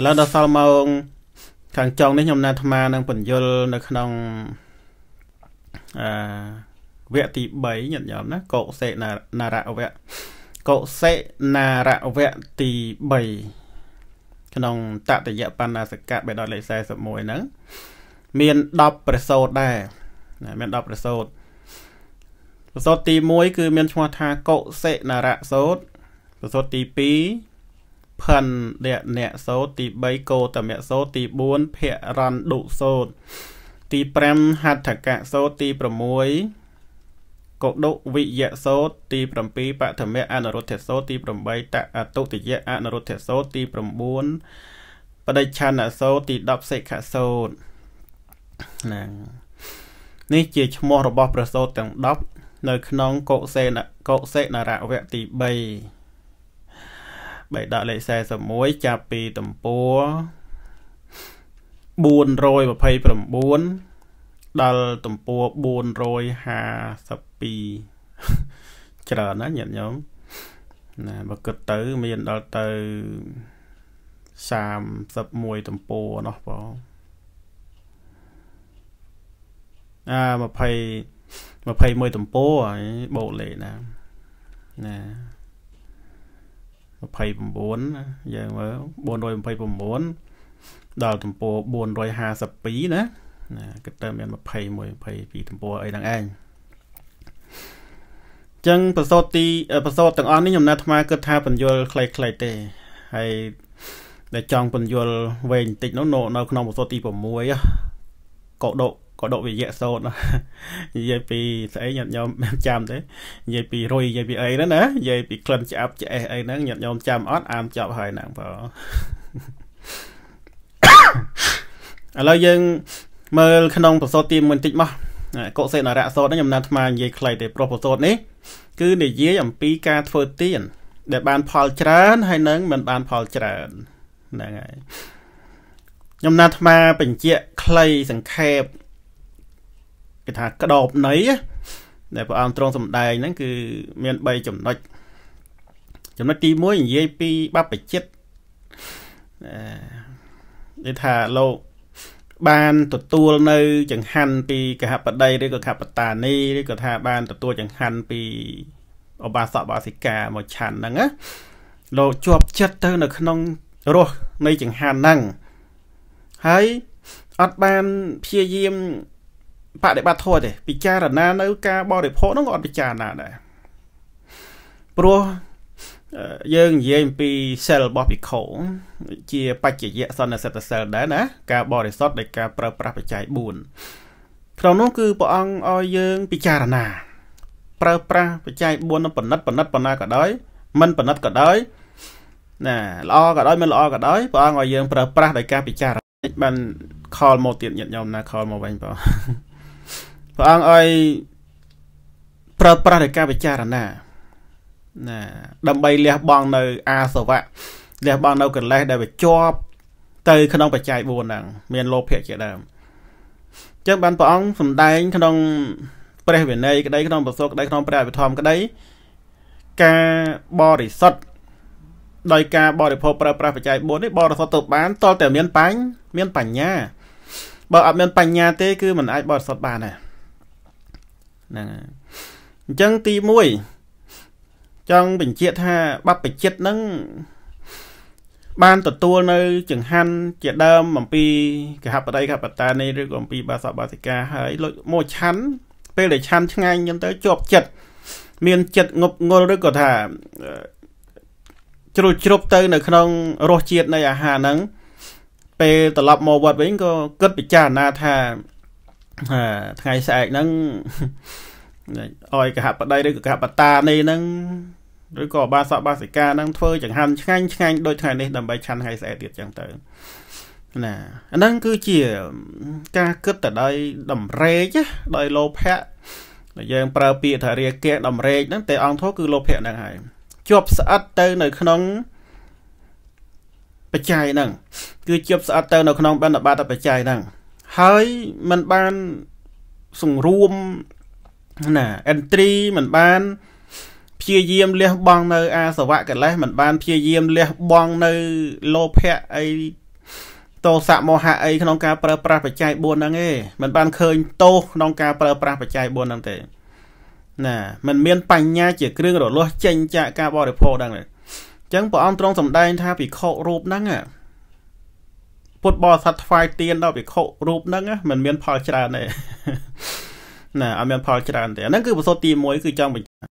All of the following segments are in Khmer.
ឥឡូវដល់សល់ម៉ោងខាងចុងនេះខ្ញុំណាត់អាត្មានឹងបញ្យលនៅក្នុងអឺវគ្គទី3ញាតិញោមណាកុសេណារវៈកុសេណារវៈទី3ក្នុងតតយបណ្ណាសកៈបេដល់លេខ41ហ្នឹងមាន10ប្រសូតដែរណាមាន10ប្រសូតប្រសូតទី1គឺ មានឈ្មោះថាកុសេណារៈសូតប្រសូតទី2ផិនលក្ខណៈសូត្រទី3កោតមៈសូត្រទី4ភរណ្ឌុសូត្រទី5ហត្ថកៈសូត្រទី6កុដុវិយៈសូត្រទី7បឋមៈអនុរុទ្ធិសូត្រទី8តអតុតិយៈអនុរុទ្ធិសូត្រទី9បដិច្ឆានសូត្រទី10សិក្ខាសូត្រណានេះជាឈ្មោះរបស់ព្រះសូត្រទាំង10នៅក្នុងកុសេនកុសេនរវៈទី3បេដកលេខ41ចាប់ពីទំព័រ429ដល់ទំព័រ452ច្រើនណាស់ញាតិញោមណាបើគិតទៅ មានដល់ទៅ31ទំព័រនោះបងអា20 21ទំព័របូកលេខណាណា29យើងមើល429ដល់ទំព័រ452ណាណាគិតទៅមាន21 22ទំព័រអីហ្នឹងឯងចឹងប្រសូតទីប្រសូតទាំងអស់នេះខ្ញុំណាត់ថ្មគិតថាបញ្យលខ្លីៗទេហើយដែលចង់បញ្យលវែងបន្តិចនោះ នៅ ក្នុងប្រសូតទី6កោដកក៏ដកវិយៈសូត្រនិយាយពីស្អីញាតិញោមចាំទេនិយាយពីរុយនិយាយពីអីហ្នឹងណានិយាយពីក្លិនឆ្អាប់ឆ្អេះអីហ្នឹងញាតិញោមចាំអត់អាមចប់ហើយណាបងឥឡូវយើងមើលក្នុងប្រសូតទី1បន្តិចមកកុសេនរៈសូត្រនេះខ្ញុំណាត់ថ្មនិយាយខ្លីទេប្រុសប្រសូតនេះគឺនិយាយអំពីការធ្វើទៀនដែលបានផលច្រើនហើយនឹងមិនបានផលច្រើនហ្នឹងហើយខ្ញុំណាត់ថ្មបញ្ជាក់ខ្លីសង្ខេបគេថាក្តោបនៃដែលព្រះអង្គទ្រង់សម្ដែងហ្នឹងគឺមាន3ចំណុចចំណុចទី1និយាយពីបព្វជិតអឺនិយាយថាលោកបានទទួលនៅ ចង្ហាន់ពីកហបតីឬក៏កហបតានីឬក៏ថាបានទទួលចង្ហាន់ពី អបាសកបាសិកាមកឆាន់ហ្នឹងណាលោកជាប់ចិត្តទៅនៅក្នុងរសនៃចង្ហាន់ហ្នឹងហើយអត់បានព្យាយាមបដិបត្តិធម៌ទេពិចារណានៅការបរិភោគនោះក៏អត់ពិចារណាដែរព្រោះយើងនិយាយអំពីសិលរបស់ភិក្ខុជាបច្ចយៈសន្និសិទ្ធសិលដែរណា ការបរិសុទ្ធដោយការប្រើប្រាស់បច្ច័យ4ក្នុងនោះគឺព្រះអង្គឲ្យយើងពិចារណា ប្រើប្រាស់បច្ច័យ4នឹងបណ្ឌិតបណ្ឌិតបណ្ណាក៏ដោយមិនបណ្ឌិតក៏ដោយណាល្អក៏ដោយមិនល្អក៏ដោយព្រះអង្គឲ្យយើង ប្រើប្រាស់ដោយការពិចារណាបានខលមកទៀតញាតិញោមណា ខលមកវិញបងព្រះអង្គឲ្យប្រើប្រាស់នៃការពិចារណាណាដើម្បីលះបង់នៅ អាសវៈលះបង់នៅកិលេសដែលវាជាប់ទៅ ក្នុង បច្ច័យ4ហ្នឹងមានលោភៈជាដើមអញ្ចឹងបានព្រះអង្គសំដែងក្នុងព្រះវិន័យក្តីក្នុងប្រសូតក្តីក្នុងព្រះអភិធម្មក្តីការបរិសុទ្ធដោយការបរិភោគប្រើប្រាស់បច្ច័យ4នេះបរិសុទ្ធទៅបានតលតែមានបញ្ញមានបញ្ញាបើអត់មានបញ្ញាទេគឺមិនអាចបរិសុទ្ធបានទេហ្នឹងហើយអញ្ចឹងទី1ចង់បញ្ជាក់ថាបព្វជិតហ្នឹងបាន ទទួលនៅ ចង្ហាន់ជាដើមអំពីកហបតីកហបតានេះឬក៏អំពីបាសបាសិកាហើយលុចមកឆាន់ពេលដែលឆាន់ឆ្ងាញ់អញ្ចឹងទៅជាប់ចិត្តមានចិត្តងប់ងល់ឬក៏ថាជ្រុលជ្រប់ទៅ នៅ ក្នុងរសជាតិនៃអាហារហ្នឹងពេលត្រឡប់មកវត្តវិញក៏គិតពិចារណាថាថ្ងៃស្អែកហ្នឹងអោយកហបតីឬកហបតានេះហ្នឹងឬក៏បាសកបាសិកាហ្នឹងធ្វើចង្ហាន់ឆ្ងាញ់ឆ្ងាញ់ដូចថ្ងៃនេះដើម្បីឆាន់ថ្ងៃស្អែកទៀតចឹងទៅណាអាហ្នឹងគឺជាការគិតទៅដោយតម្រេកដោយលោភៈដែលយើងប្រើពាក្យថារាគៈតម្រេកហ្នឹងតែអង្គធោគឺលោភៈហ្នឹងហើយជាប់ស្អិតទៅនៅ ក្នុងបច្ច័យហ្នឹងគឺជាប់ស្អិតទៅនៅ ក្នុងបណ្ឌបាតបច្ច័យហ្នឹងហើយมันបានសង្រួមណា entry มันបានព្យាយាមលះបង់នៅ អាសវៈកិលេសมันបានព្យាយាមលះបង់នៅលោភៈអីតោសៈមោហៈអីក្នុងការប្រើប្រាស់បច្ច័យ4ហ្នឹងឯងมันបានឃើញទោសក្នុងការប្រើប្រាស់បច្ច័យ4ហ្នឹងទេណាมันមានបញ្ញាជាគ្រឿងរលាស់ចេញចាកការបរិភោគហ្នឹងអញ្ចឹងព្រះអង្គទ្រង់សម្ដែងថាភិក្ខុរូបហ្នឹងពុទ្ធបរិស័ទថ្វាយទៀនដល់ភិក្ខុរូបហ្នឹងมันមាន ផលច្រើនទេណាអត់មានផលច្រើនទេហ្នឹងគឺប្រសូតទី1គឺចង់បញ្ជាក់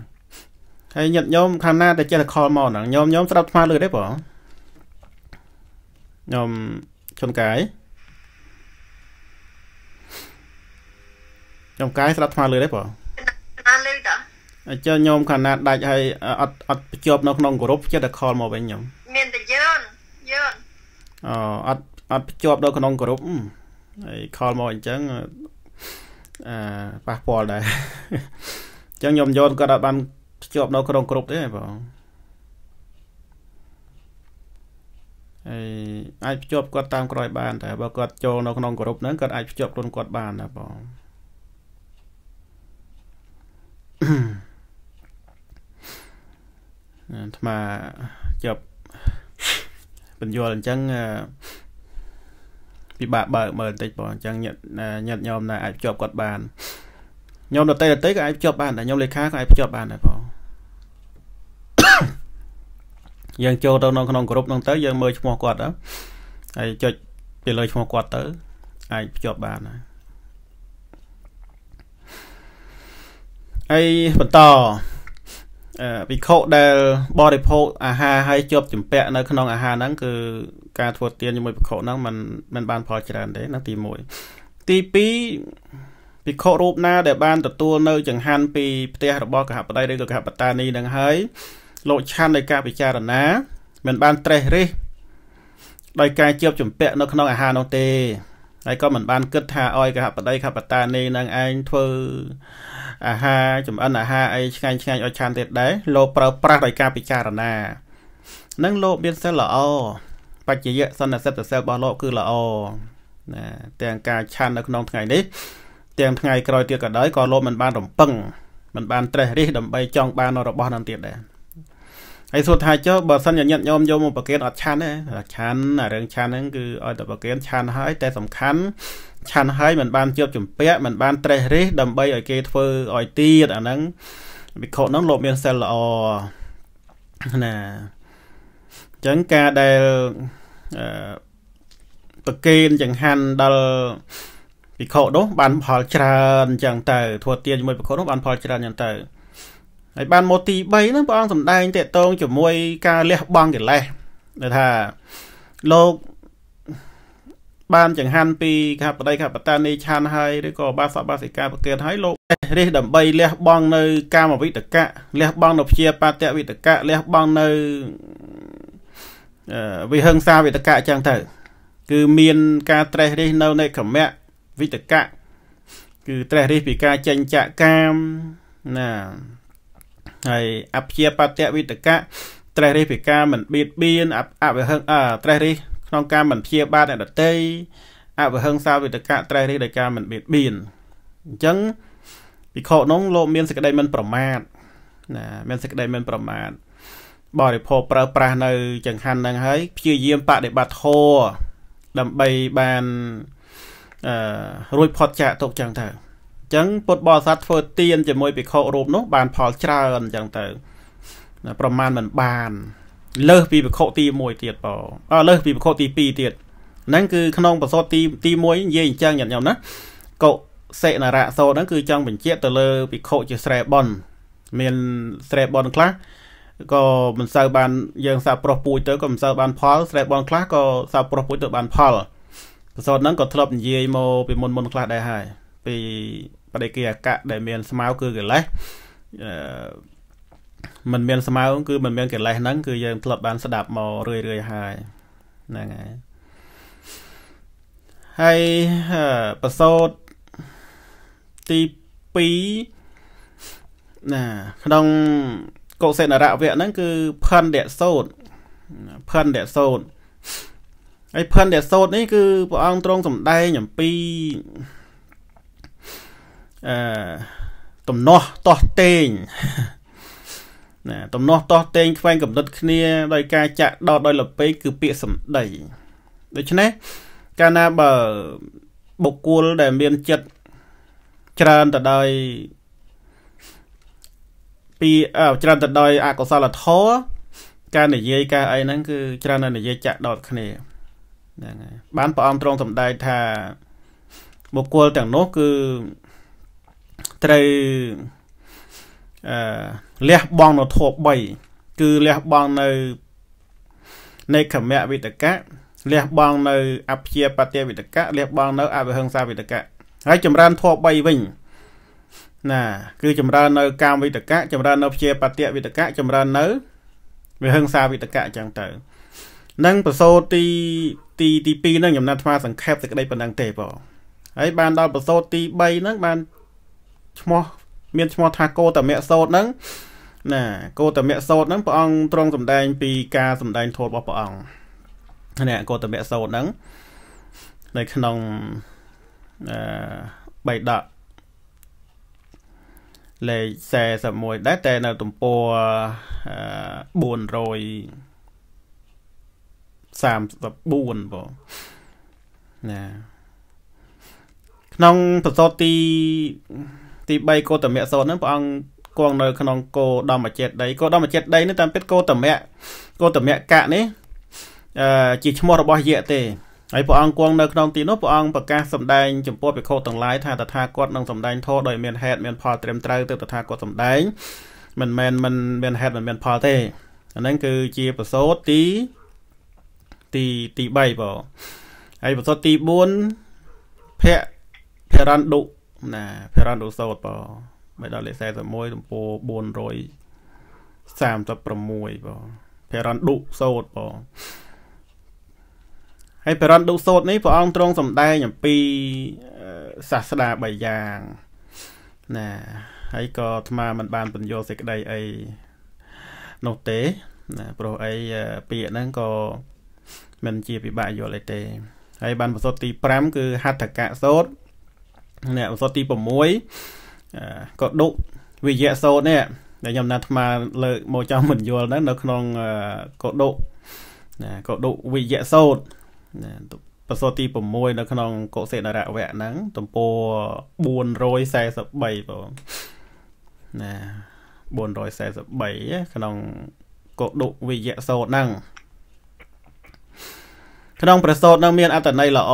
ហើយញាតិញោមខាងណាដែលចេះតែខលមកហ្នឹងញោមញោមស្ដាប់ថ្មលើទេបងញោមចំកាយចំកាយស្ដាប់ថ្មលើទេបងលើតអញ្ចឹងញោមខាងណាដាច់ហើយអត់អត់ភ្ជាប់នៅក្នុងគោរពចេះតែខលមកវិញញោមមានតែយឺនយឺនអូអត់អត់ភ្ជាប់ដល់ក្នុងក្រុមហើយខលមកអញ្ចឹងអឺប៉ះពាល់ដែរអញ្ចឹងខ្ញុំយកគាត់អត់បានភ្ជាប់នៅ ក្នុងក្រុមទេបងហើយអាចភ្ជាប់គាត់តាមក្រោយបានតែបើគាត់ចូលនៅ ក្នុងក្រុមហ្នឹងគាត់អាចភ្ជាប់ខ្លួនគាត់បានណាបងអាត្មាជាប់បញ្យល់អញ្ចឹងអឺពិបាកបើកមើលបន្តិចបងអញ្ចឹងញាតញាតញោមណាអាចភ្ជាប់គាត់បានញោមដតេដតេក៏អាចភ្ជាប់បានដែរញោមលេខាក៏អាចភ្ជាប់បានដែរបងយើងចូលទៅក្នុងក្នុងក្រុមហ្នឹងទៅ យើងមើលឈ្មោះគាត់ទៅហើយចុចពីលើឈ្មោះគាត់ទៅ អាចភ្ជាប់បានហើយបន្តវិខុដែលបរិភោគអាហារហើយជាប់ចម្ពាក់នៅក្នុងអាហារហ្នឹងគឺការធ្វើទានជាមួយវិខុហ្នឹងมันมันបានផលច្រើនទេហ្នឹងទី1ទី2វិខុរូប ណាដែលបានទទួលនៅចង្ហាន់ពីផ្ទះរបស់កហបតីឬក៏កហបតានីហ្នឹងហើយលោកឆាននៃការពិចារណាមិនបានត្រេះរិះដោយការជាប់ចម្ពាក់នៅក្នុងអាហារនោះទេហើយក៏មិនបានគិតថាអោយកហបតីខបតានីនឹងឯងធ្វើអាហារចំអិនអាហារអីឆ្ងាញ់ឆ្ងាញ់ឲ្យឆានទៀតដែរលោកប្រើប្រាស់ដោយការពិចារណានឹងលោកមានសិលល្អបច្ចយៈសន្និសិទ្ធសិលរបស់លោកគឺល្អណាទាំងការឆាននៅក្នុងថ្ងៃនេះទាំងថ្ងៃក្រោយទៀតក៏ដោយក៏លោកមិនបានរំពឹងមិនបានត្រេះរិះដើម្បីចង់បានរបស់នឹងទៀតដែរហើយសួរថាចុះបើសិនជាញាតិញោមយកមកប្រគេនអត់ឆាន់ទេឆាន់អារឿងឆាន់ហ្នឹងគឺឲ្យតែប្រគេនឆាន់ហើយតែសំខាន់ឆាន់ហើយมันបានជាប់ជំពាក់มันបានត្រេះរិះដើម្បីឲ្យគេធ្វើឲ្យទៀតអាហ្នឹងវិខុហ្នឹងលោកមានសិលល្អណាអញ្ចឹងការដែលអឺប្រគេនចង្ហាន់ដល់ភិក្ខុនោះបានផលច្រើនអញ្ចឹងទៅធ្វើទានជាមួយភិក្ខុនោះបានផលច្រើនអញ្ចឹងទៅហើយបានមកទី3ហ្នឹងព្រះអង្គសំដែងតកតងជាមួយការលះបង់កិលេសដែលថាលោកបានចង្ហាន់ពីខបតីខបតានីឆានហើយឬក៏បាសបាសិកាប្រកើតហើយលោករេះដើម្បីលះបង់នៅកាមវិតកៈលះ បង់នៅព្យាបាទវិតកៈលះបង់នៅវិហិង្សាវិតកៈអញ្ចឹងទៅគឺមាន ការត្រេះរិះនៅនៃក្រមៈវិតកៈគឺត្រេះរិះពីការចេញចាក់កាមណាហើយអព្យាបត្យវិតកៈត្រេះរិះពីការមិនបៀតបៀនអវិហិង្សាត្រេះរិះក្នុងការមិនព្យាបាទអ្នកដទៃអវិហិង្សាវិតកៈត្រេះរិះដោយការមិនបៀតបៀនអញ្ចឹងពិខុនោះលោក មានសេចក្តីមិន ប្រមាទណាមានសេចក្តីមិន ប្រមាទបរិភោគប្រើប្រាស់នៅចង្ហាន់ហ្នឹងហើយព្យាយាមបដិបត្តិធម៌ដើម្បីបានអឺរួចផុតចាកទុកចឹងទៅចឹងពុទ្ធបរិស័ទធ្វើទៀនជាមួយភិក្ខុរូបនោះបានផលច្រើនអញ្ចឹងទៅប្រមាណមិនបាន លើសពីភិក្ខុទី1ទៀតបងអលើសពីភិក្ខុទី2ទៀតហ្នឹងគឺក្នុងបសោតទីទី1និយាយអញ្ចឹងញាតិញោមណាកុសេនរៈសោហ្នឹងគឺចង់បញ្ជាក់ទៅលើភិក្ខុជាស្រែបនមានស្រែបនខ្លះក៏មិនសូវបានយើងសាប់ប្រុសពូជទៅក៏មិនសូវបានផលស្រែបនខ្លះក៏សាប់ប្រុសពូជទៅបានផលបសោតហ្នឹងក៏ធ្លាប់និយាយមកពីមុនមុនខ្លះដែរហើយពីបដិគិអកៈដែលមានស្មៅគឺកិលេសអឺมันមានស្មៅគឺมันមានកិលេសហ្នឹងគឺយើងធ្លាប់បានស្ដាប់មករឿយរឿយហើយហ្នឹងហើយហើយប្រសូតទី2ណា ក្នុងកុសេនរៈវៈហ្នឹងគឺផិនដៈសោតផិនដៈសោតហើយផិនដៈសោតនេះគឺព្រះអង្គទ្រង់សម្ដែងអំពីអឺទំនាស់តោះតេងណាទំនាស់តោះតេងខ្វែងកំណត់គ្នាដោយការចាក់ដោតដោយលពេកគឺពាក្យសម្ដីដូច្នេះកាលណាបើបុគ្គលដែលមានចិត្តច្រើនទៅដោយពីច្រើនទៅដោយអកុសលធម៌ការនិយាយការអីហ្នឹងគឺច្រើនតែនិយាយចាក់ដោតគ្នាហ្នឹងហើយបានព្រះអង្គទ្រង់សម្ដែងថាបុគ្គលទាំងនោះគឺត្រូវអឺលះបង់នៅធម៌3គឺលះបង់នៅនៃខមវិតកៈលះបង់នៅអព្យាបតិវិតកៈលះបង់នៅអវិហិង្សាវិតកៈហើយចម្រើនធម៌3វិញណា គឺចម្រើននៅកាមវិតកៈចម្រើននៅព្យាបតិវិតកៈចម្រើននៅវិហិង្សាវិតកៈអញ្ចឹងទៅនឹងប្រសូតទី ទីទី2ហ្នឹងខ្ញុំណាត់ថ្មសង្ខេបសេចក្តីប៉ុណ្ណឹង ទេបងហើយបានដល់ប្រសូតទី3ហ្នឹងបានឈ្មោះមានឈ្មោះថាគោតមៈសោតហ្នឹងណាគោតមៈសោតហ្នឹងព្រះអង្គទ្រង់សម្ដែងពីការសម្ដែងធម៌របស់ព្រះអង្គណាគោតមៈសោតហ្នឹងនៅក្នុងអឺបៃដកលេខ41ដែរតែនៅទំព័រ434បងណាក្នុងប្រសូតទីទី3កោតមៈសោតហ្នឹងព្រះអង្គគង់នៅក្នុងគោដមចេតដីគោដមចេតដីនេះតាមពិតគោតមៈគោតមៈកៈនេះអឺជាឈ្មោះរបស់យៈទេហើយព្រះអង្គគង់នៅក្នុងទីនោះព្រះអង្គប្រកាសសម្ដែងចំពោះភិក្ខុទាំងឡាយថាតថាគតនឹងសម្ដែងធម៌ដោយមានហេតុមានផលត្រឹមត្រូវទៅតថាគតសម្ដែងមិនមែនមិនមានហេតុមិនមានផលទេអាហ្នឹងគឺជាប្រសូតទីទីទី3បងហើយប្រសូតទី4ភៈភរណ្ឌុណាផេរ៉ាន់ដូសូតបងបីដល់លេខ41ទំព័រ436បងផេរ៉ាន់ឌុសូតបងហើយផេរ៉ាន់ឌុសូតនេះព្រះអង្គទ្រង់សម្ដែងអំពីសាស្តាបីយ៉ាងណាហើយក៏អាត្មាមិនបានបញ្យល់សេចក្តីអីនោះទេណាព្រោះអីពាក្យហ្នឹងក៏មិនជាពិបាកយល់អីទេហើយបានបសុទ្ធទី5គឺហត្ថកៈសូត្រនេះឱសថទី6ក៏ដុកវិយៈសោតនេះដែលខ្ញុំណាត់ថ្មលើកមកចង់មិនយល់ហ្នឹងនៅក្នុងកោដុណាកោដុវិយៈសោតណាប្រសូតទី6នៅក្នុងកុសេនរៈវៈហ្នឹងទំព័រ443បងណា443ក្នុងកោដុវិយៈសោតហ្នឹងក្នុងប្រសូតនឹងមានអត្តន័យល្អ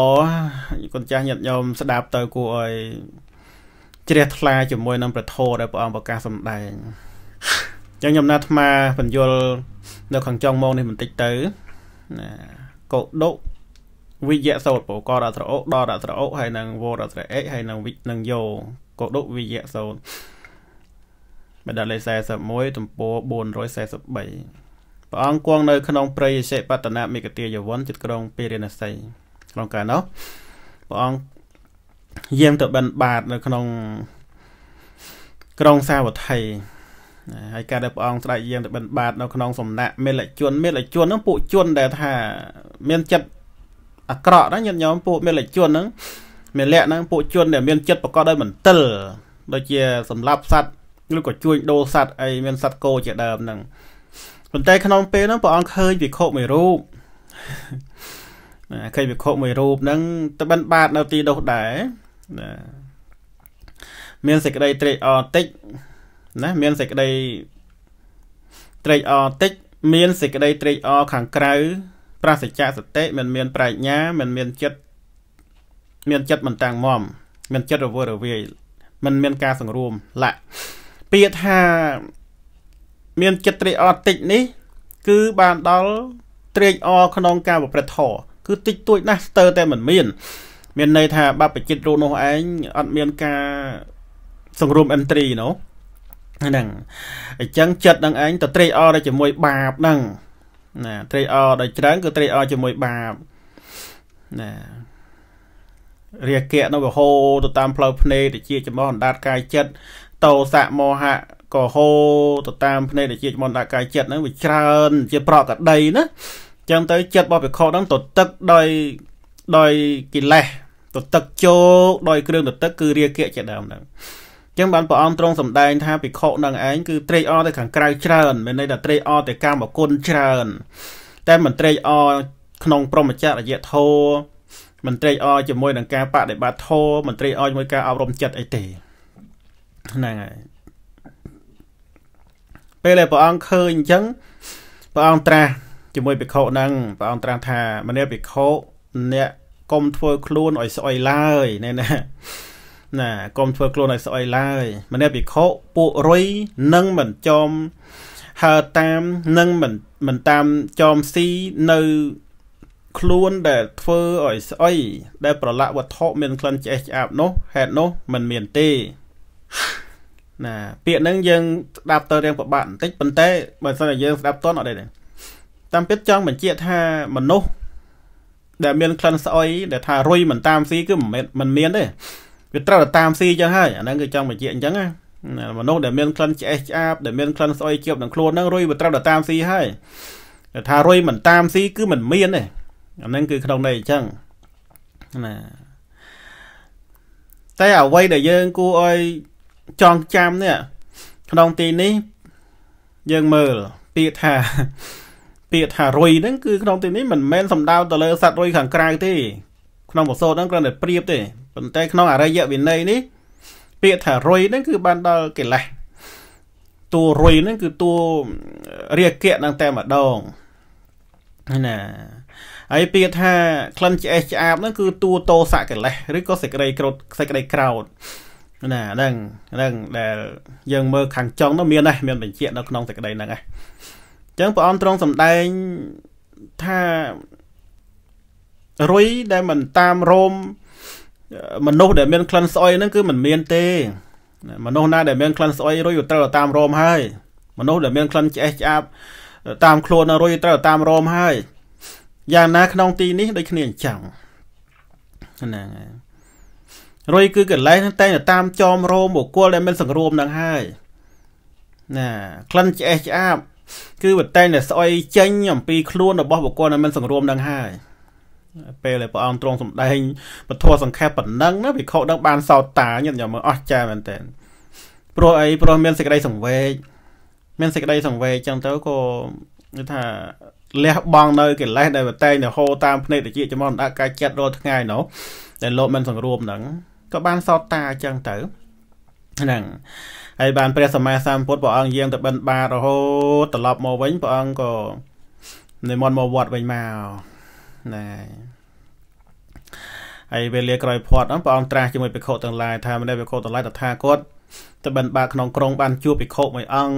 កូនចាស់ញាតិញោមស្ដាប់ទៅគួរឲ្យជ្រះថ្លាជាមួយនឹងប្រធោដែលព្រះអង្គប្រកាសសម្ដែងអញ្ចឹងខ្ញុំណាត់អាត្មាបញ្យលនៅខាងចុងមកនេះបន្តិចទៅណាកោដុវិយៈសោតបករត្រអូដរត្រអូហើយនឹងវរត្រអេហើយនឹងវិនឹងយោកោដុវិយៈសោតបដាលេខ41ទំព័រ443ព្រះអង្គគង់នៅក្នុងព្រៃសិបតនមេកទាយវ័នចិត្តក្រុងពេរិណសីក្នុងកាលនោះព្រះអង្គយាងទៅបិណ្ឌបាតនៅក្នុងក្រុងសាវត្ថីហើយការដែលព្រះអង្គស្ដេចយាងទៅបិណ្ឌបាតនៅក្នុងសំណាក់មេលជនមេលជនហ្នឹងពួកជនដែលថា មានចិត្តអាក្រក់ណាញាតិញោមពួកមេលជនហ្នឹងមេលៈហ្នឹងពួកជនដែលមានចិត្តប្រកបដោយមន្ទិលដូចជាសម្លាប់សត្វឬក៏ជួញដូរសត្វអីមានសត្វគោជាដើមហ្នឹងប៉ុន្តែក្នុងពេលហ្នឹងព្រះអង្គឃើញវិខុមួយរូបណាឃើញវិខុមួយរូបហ្នឹងតបិនបាទនៅទីនោះដែរណាមានសេចក្តីត្រេកអរតិចណាមានសេចក្តីត្រេកអរតិចមានសេចក្តីត្រេកអរខាងក្រៅ ប្រសិជ្ជសតិមិនមានប្រាជ្ញាមិនមានចិត្តមានចិត្តមិនតាំងមាំមានចិត្តរវើរវាយមិនមានការសង្រួមលាក់ពាក្យថាមានចិត្តត្រេកអរតិចនេះ គឺបានដល់ត្រេកអរក្នុងការប្រព្រឹត្តធម៌គឺតិចតួចណាស់ស្ទើរតែមិនមាន មានន័យថាបបចិត្តរੂនោះឯងអត់មានការសង្រួមអិនត្រីណូហ្នឹងអញ្ចឹងចិត្តនឹងឯងទៅត្រេកអរជាមួយបាបហ្នឹងណាត្រេកអរដោយច្រើនគឺត្រេកអរជាមួយបាបណារាគៈនោះវាហូរទៅតាមផ្លូវភ្នែកទៅជាចំណោះអណ្ដាតកាយចិត្តតោសៈមោហៈក៏ហូរទៅតាមភ្នែកដែលជាចំនដាក់កាយចិត្តហ្នឹងវាច្រើនជាប្រកដីណាចឹងទៅចិត្តរបស់ភិក្ខុហ្នឹងទៅទឹកដោយដោយកិលេសទៅទឹកជោកដោយគ្រឿងទៅទឹកគឺរាគៈជាដើមហ្នឹងឹងបានព្រះអង្គទ្រង់សម្ដែងថាភិក្ខុនឹងឯងគឺត្រេកអរទៅខាងក្រៅច្រើនមានន័យថាត្រេកអរទៅកម្មគុណច្រើន តែមិនត្រេកអរក្នុងព្រមចរិយធម៌មិនត្រេកអរជាមួយនឹងការបដិបត្តិធម៌មិនត្រេកអរជាមួយការអប់រំចិត្តអីទេហ្នឹងហើយពេលដែលព្រះអង្គឃើញអញ្ចឹងព្រះអង្គត្រាស់ជាមួយភិក្ខុហ្នឹងព្រះអង្គត្រាស់ថាម្នាក់ភិក្ខុអ្នកកុំធ្វើខ្លួនឲ្យស្អុយឡើយណែណាណាកុំធ្វើខ្លួនឲ្យស្អុយឡើយម្នាក់ភិក្ខុពួករុយនឹងមិនចំហើតាមនឹងមិនមិនតាមចំស៊ីនៅខ្លួនដែលធ្វើឲ្យស្អុយដែល ប្រឡាក់វត្ថុមានក្លិនឆ្អេះឆ្អាបនោះហេតុនោះ មិនមានទេណាពាក្យហ្នឹងយើងស្ដាប់ទៅរៀងពិបាកបន្តិចប៉ុន្តែបើសិនតែយើងស្ដាប់តន់អត់ទេតាមពិតចង់បញ្ជាក់ថាមនុស្សដែលមានក្លិនស្អុយដែលថារុយមិនតាមស៊ីគឺមិនមិនមានទេវាត្រូវតែតាមស៊ីអញ្ចឹងហើយអាហ្នឹងគឺចង់បញ្ជាក់អញ្ចឹងណាមនុស្សដែលមានក្លិនឆ្អេះឆ្អាបដែលមានក្លិនស្អុយជាប់នឹងខ្លួនហ្នឹងរុយវាត្រូវតែតាមស៊ីហើយដែលថារុយមិនតាមស៊ីគឺមិនមានទេអាហ្នឹងគឺក្នុងន័យអញ្ចឹងណាតែអ្វីដែលយើងគួរឲ្យចងចាំនេះក្នុងទីនេះយើងមើលពាក្យថាពាក្យថារុយហ្នឹងគឺក្នុងទីនេះមិនមែនសំដៅទៅលើសត្វរុយខាងក្រៅទេក្នុងបទសូត្រហ្នឹងគ្រាន់តែប្រៀបទេប៉ុន្តែក្នុងអរិយវិន័យនេះ ពាក្យថារុយហ្នឹងគឺបានដល់កិលេសតួរុយហ្នឹង គឺតួរាគៈហ្នឹងតែម្ដងណាហើយពាក្យថាក្លិនឆ្អេះឆ្អាបហ្នឹងគឺតួតោសៈកិលេសឬក៏សេចក្តីក្រោតសេចក្តីក្រោតណាហ្នឹងហ្នឹងដែលយើងមើលខាងចុងនោះមានដែរមានបញ្ជាក់នៅក្នុងសេចក្តីហ្នឹងឯងអញ្ចឹងព្រះអង្គទ្រង់សម្ដែងថារុយដែលមិនតាមរោមមនុស្សដែលមានក្លិនស្អុយហ្នឹងគឺមិនមានទេមនុស្សណាដែលមានក្លិនស្អុយរុយត្រូវតាមរោមហើយ មនុស្សដែលមានក្លិនឆ្អេះឆ្អាប តាមខ្លួនរុយត្រូវតាមរោមហើយយ៉ាងណា ក្នុង ទីនេះដូចគ្នាអញ្ចឹងហ្នឹងហើយរុយគឺកន្លែងហ្នឹងតែងតែតាមចោមរោមបុគ្គលដែលមិនសង្រួមនឹងហើយណាក្លិនឆ្អេះឆ្អាបគឺវាតែងតែស្អុយចេញអំពីខ្លួនរបស់បុគ្គលដែលមិនសង្រួមនឹងហើយពេលដែលព្រះអង្គទ្រង់សម្ដែងពធសង្ខេបប៉ុណ្ណឹងណាវិខុដឹងបានសោតតាញាតិញោមអស់ចាមែនតើព្រោះអីព្រោះមានសេចក្តីសង្វេគមានសេចក្តីសង្វេគចឹងទៅក៏គឺថាលះបង់នៅកិលេសដែលតែងតែហូរតាមភ្នែកតិចចំហដាក់កាយចិត្តរាល់ថ្ងៃនោះដែលលោកមិនសង្រួមហ្នឹងក៏បានសតតាអញ្ចឹងទៅហ្នឹងហើយបាន ព្រះសម្មាសម្ពុទ្ធព្រះអង្គយាងទៅបិណ្ឌបាតរហូតត្រឡប់មកវិញព្រះអង្គក៏និមន្តមកវត្តវិញមកណែហើយវេលាក្រោយផាត់ហ្នឹងព្រះអង្គត្រាស់ជាមួយភិក្ខុទាំងឡាយថាមនុស្សភិក្ខុទាំងឡាយតថាគតទៅបិណ្ឌបាតក្នុងក្រុងបានជួបភិក្ខុមួយអង្គ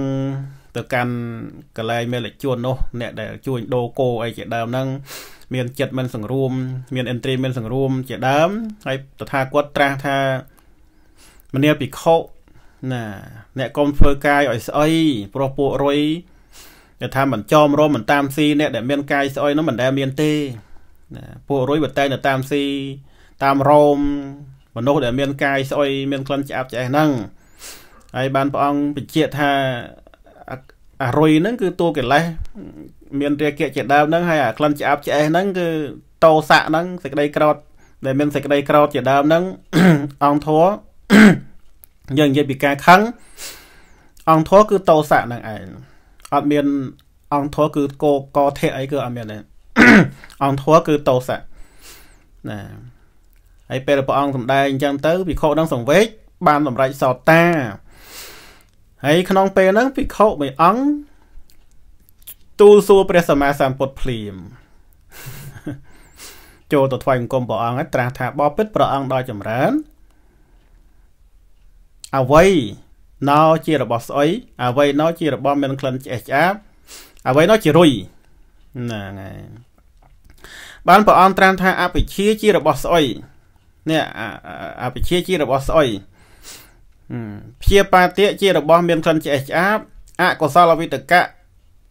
ទៅកាន់កលែងមេលជួននោះអ្នកដែលជួយដូរគោអីជាដើមហ្នឹងមានចិត្តមិនសង្រួមមានឥន្ទ្រីមិនសង្រួមជាដើមហើយតថាគាត់ត្រាស់ថាមនាភិក្ខុណាអ្នកកុំធ្វើកាយឲ្យស្អីព្រោះពួករុយគេថា មិនចោមរមមិនតាមស៊ីអ្នកដែលមានកាយស្អុយនោះមិនដែលមានទេណាពួករុយបើតែនៅតាមស៊ីតាមរមមនុស្សដែលមានកាយស្អុយមានក្លិនឆ្អាបឆ្អេះហ្នឹងហើយបានព្រះអង្គបញ្ជាក់ថាអរុយហ្នឹងគឺតួកិលេសមានរាគៈជាដើមហ្នឹងហើយអាក្លិនឆ្អាបឆ្អេះហ្នឹងគឺតោសៈហ្នឹងសេចក្តីក្រោតដែលមានសេចក្តីក្រោតជាដើមហ្នឹងអង្គធัวយើងនិយាយពីការខឹងអង្គធัวគឺតោសៈហ្នឹងឯងអត់មានអង្គធัวគឺកោកធៈអីគឺអត់មានទេអង្គធัวគឺតោសៈណាហើយពេលព្រះអង្គសំដែងអញ្ចឹងទៅភិក្ខុនឹងសង្វេគបានសម្រេចសោតាហើយក្នុងពេលហ្នឹងភិក្ខុមួយអង្គទូលសួរព្រះសម្មាសម្ពុទ្ធភ្លាមចូលទៅថ្វាយបង្គំព្រះអង្គហើយត្រាស់ថាបបិទ្ធព្រះអង្គដ៏ចម្រើនអវ័យណោជារបស់ស្អុយអវ័យណោជារបស់មានក្លិនឆ្អេះឆ្អាបអវ័យណោជារុយហ្នឹងហើយបានព្រះអង្គត្រាស់ថាអភិជាជារបស់ស្អុយនេះអភិជាជារបស់ស្អុយព្យាបាទិជារបស់មានក្លិនឆ្អេះឆ្អាបអកុសលវិតកៈ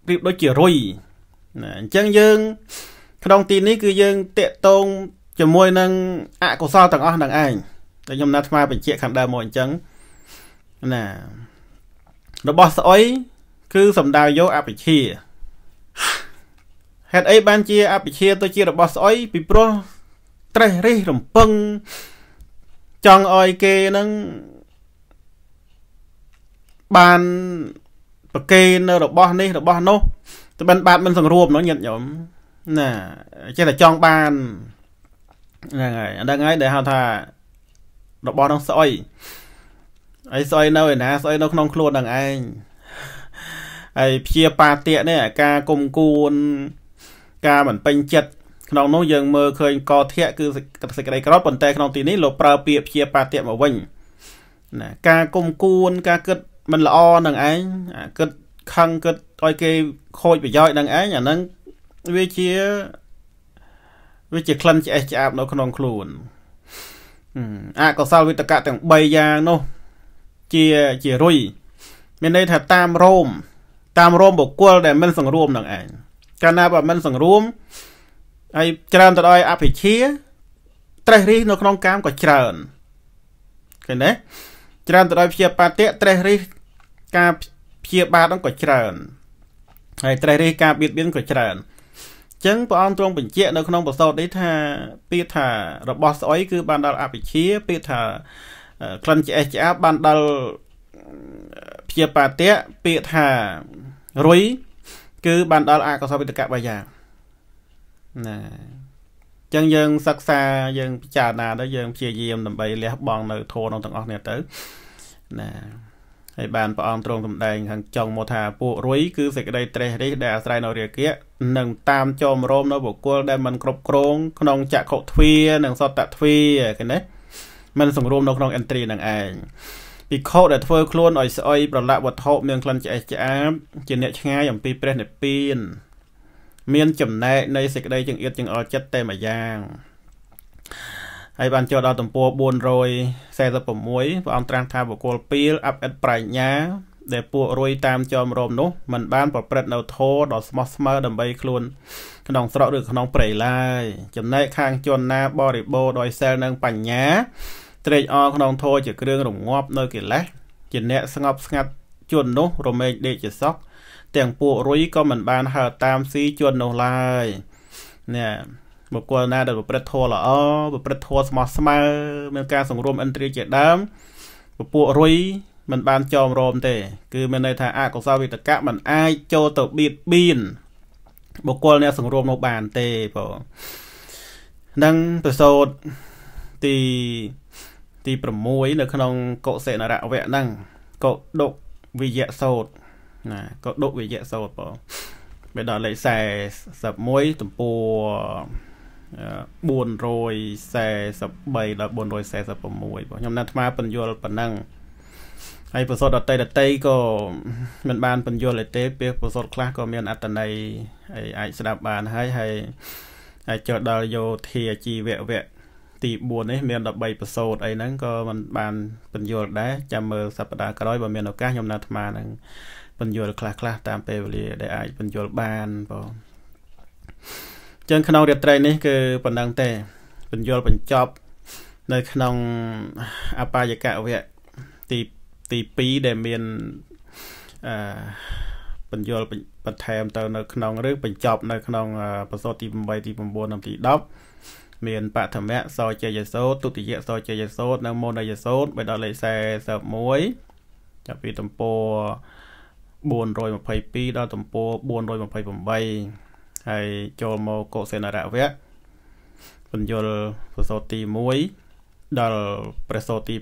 ប្រៀបដូចជារុយណាអញ្ចឹងយើង ក្នុង ទីនេះគឺយើងតេតងជាមួយនឹងអកុសលទាំងអស់នឹងឯងតែខ្ញុំណាត់ថ្មបញ្ជាក់ខាងដើមមកអញ្ចឹងណារបស់ស្អុយគឺសំដៅយកអភិជា ហេតុអីបានជាអភិជាទៅជារបស់ស្អុយពីព្រោះត្រេះរិះរំពឹង ចង់ឲ្យគេនឹងបានប្រកេននៅរបស់នេះរបស់នោះត្បិនបាទមិនសង្រួមនោះញាតិញោមណាចេះតែចង់បានហ្នឹងហើយហ្នឹងហើយដែលហៅថារបស់នោះស្អុយអីស្អុយនៅឯណាស្អុយនៅក្នុងខ្លួនហ្នឹងឯងហើយព្យាបាតិនេះការគុំគួនការមិនពេញចិត្តក្នុងនោះយើងមើលឃើញកធៈគឺសេចក្តីក្រោតប៉ុន្តែក្នុងទីនេះលោកប្រើពាក្យព្យាបាតិមកវិញណាការគុំគួនការគិតមិនល្អនឹងឯងគិតខឹងគិតឲ្យគេ ខូចប្រយោជន៍នឹងឯងអាហ្នឹងវាជាវាជាក្លិនឆ្អេះឆ្អាបនៅ ក្នុង ខ្លួនអកុសលវិតកៈទាំង3យ៉ាងនោះជាជារុយមានន័យថាតាមរោមតាមរោមបុគ្គលដែលមិន សង្រួម នឹងឯងកាលណាបើមិនសង្រួមហើយច្រើនទៅដោយអភិជា ត្រេះរិះនៅក្នុងកាមក៏ច្រើនឃើញទេច្រើនទៅដោយព្យាបាទៈត្រេះរិះការព្យាបាទហ្នឹងក៏ច្រើនហើយត្រេះរិះការបៀតបៀនក៏ច្រើនអញ្ចឹងព្រះអង្គទ្រង់បញ្ជាក់នៅក្នុងបទសោតនេះថាពាក្យថារបស់ស្អុយគឺ បានដល់អភិជាពាក្យថាក្លិនឆ្អេះឆ្អាបបានដល់ព្យាបាទៈពាក្យថារុយគឺបានដល់អកុសលវិតកបាយាណាចឹងយើងសិក្សាយើងពិចារណាទៅយើងព្យាយាមដើម្បីលះបង់នៅធម៌នោះទាំងអស់នេះទៅណាហើយបានព្រះអង្គទ្រង់សម្ដែងខាងចុងមកថាពួករុយគឺសេចក្តីត្រេះរិះដែលអាស្រ័យនៅរាគៈនិងតាមចោមរោមនៅបុគ្គលដែលមិនគ្រប់គ្រងក្នុងចក្ខុទ្វានិងសតតទ្វាគេណាមិនសង្រួមនៅក្នុងឥន្ទ្រីនឹងឯងភិក្ខុដែលធ្វើខ្លួនឲ្យស្អុយប្រឡាក់វត្ថុមានក្លិនឆ្អេះឆ្អាបជាអ្នកឆ្ងាយអំពីព្រះនិព្វានមានចំណែកនៃសេចក្តីចង្អៀតចង្អល់ចិត្តតែមួយយ៉ាងហើយបានចូលដល់ទំព័រ446ព្រះអង្គត្រាស់ថាបុគ្គលពីលអាប់អិតប្រាជ្ញា ដែលពួករយតាមចោមរោមនោះมันបាន ប្រព្រឹត្តនៅធម៌ដ៏ស្មោះស្ម័គ្រដើម្បីខ្លួន ក្នុងស្រុកឬក្នុងព្រៃឡើយចំណែកខាងជនណាបរិបូរដោយសិលនិង បញ្ញាត្រេកអរក្នុងធម៌ជាគ្រឿងរងាប់នៅកិលេសជាអ្នកស្ងប់ស្ងាត់ជននោះរមែងដេកជាសក់ទាំងពួករុយក៏មិនបាន ហើ តាមស៊ីជន់នោះឡើយនេះបុគ្គលណាដែលប្រព្រឹត្តធម៌ល្អប្រព្រឹត្តធម៌ស្មោះស្មៅមានការសង្រួមឥន្ទ្រាជាដើមពពួករុយមិន បានចោមរោមទេ គឺមានន័យថាអកុសលវិតកៈมันអាចចូលទៅបៀតបៀនបុគ្គលអ្នកសង្រួមនោះបានទេបងនឹងប្រសូតទីទី6នៅ ក្នុងកុសិនរៈវៈហ្នឹងកុដុវិយៈសោតណាក៏ដុកវិយៈសូត្របងពេលដល់លេខ41ទំព័រ443ដល់446បងខ្ញុំណាត់ថ្មបញ្យលប៉ុណ្ណឹងហើយប្រសុតដតីដតីក៏មិនបានបញ្យលទេពេលប្រសុតខ្លះក៏មានអត្តន័យហើយអាចស្ដាប់បានហើយហើយហើយចូលដល់យោធាជីវវៈទី4នេះមាន13ប្រសូតអីហ្នឹងក៏មិនបានបញ្យលដែរចាំមើលសប្តាហ៍ក្រោយបើមានឱកាសខ្ញុំនៅអាត្មានឹងបញ្យលខ្លះខ្លះតាមពេលវេលាដែលអាចបញ្យលបានបងចឹងក្នុងរាត្រីនេះគឺប៉ុណ្ណឹងទេបញ្យលបញ្ចប់នៅក្នុងអបាយកវៈទីទី2ដែលមានអឺបញ្យលបន្ថែមទៅនៅក្នុងឬបញ្ចប់ នៅក្នុងបសតទី8ទី9និងទី10មានបឋមៈសោជយសោទុតិយសោជយសោនិងមោនយសោបេដល់លេខ41ចាប់ពីទំព័រ422ដល់ទំព័រ428ហើយចូលមកកុសេនរវៈបញ្យលសសទី1ដល់ព្រះសោទី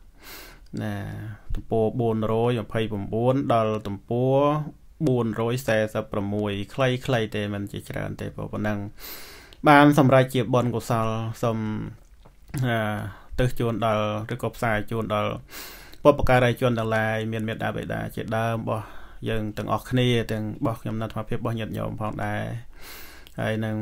6ណាទំព័រ429ដល់ទំព័រ446ខ្លីខ្លីទេมันជាច្រើន ទេព្រោះប៉ុណ្ណឹងបាន សម្រាប់ជាបនកុសលសូមអឺទើសជូនដល់ឬក៏ផ្សាយជូនដល់បុព្វការីជនទាំងឡាយមានមេត្តាបិតាជាដើមរបស់យើងទាំងអស់គ្នាទាំងរបស់ខ្ញុំនៅធម៌ភាពរបស់ញាតិញោមផងដែរហើយនឹង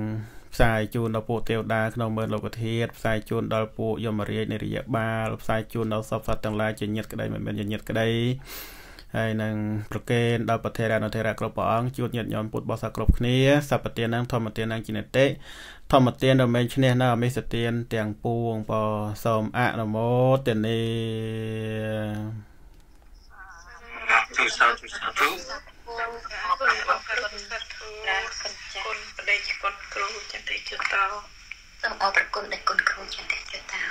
ផ្សាយជូនដល់ពួកទេវតាក្នុងមើលលោកធាតុផ្សាយជូនដល់ពួកយមរាជនៃរាជបាលផ្សាយជូនដល់សពសត្វទាំងឡាយជាញាតិក្តីមិនមែនជាញាតិក្តីហើយនឹង ប្រគេនដល់ប្រធានអនុធិរៈគ្រប់ព្រះអង្គជួនញាតិញោមពុទ្ធបរិស័ទគ្រប់គ្នាសពទាននឹងធម្មទាននឹងជានិតិធម្មទានដ៏មានឈ្នះនៅអមិសទាន ទាំងពួងបសូមអនុមោទនាទូសាទូសាទូគុណប្រដេកគុណគ្រូចន្ទិជតោសូមអរគុណដល់គុណគ្រូចន្ទិជតោ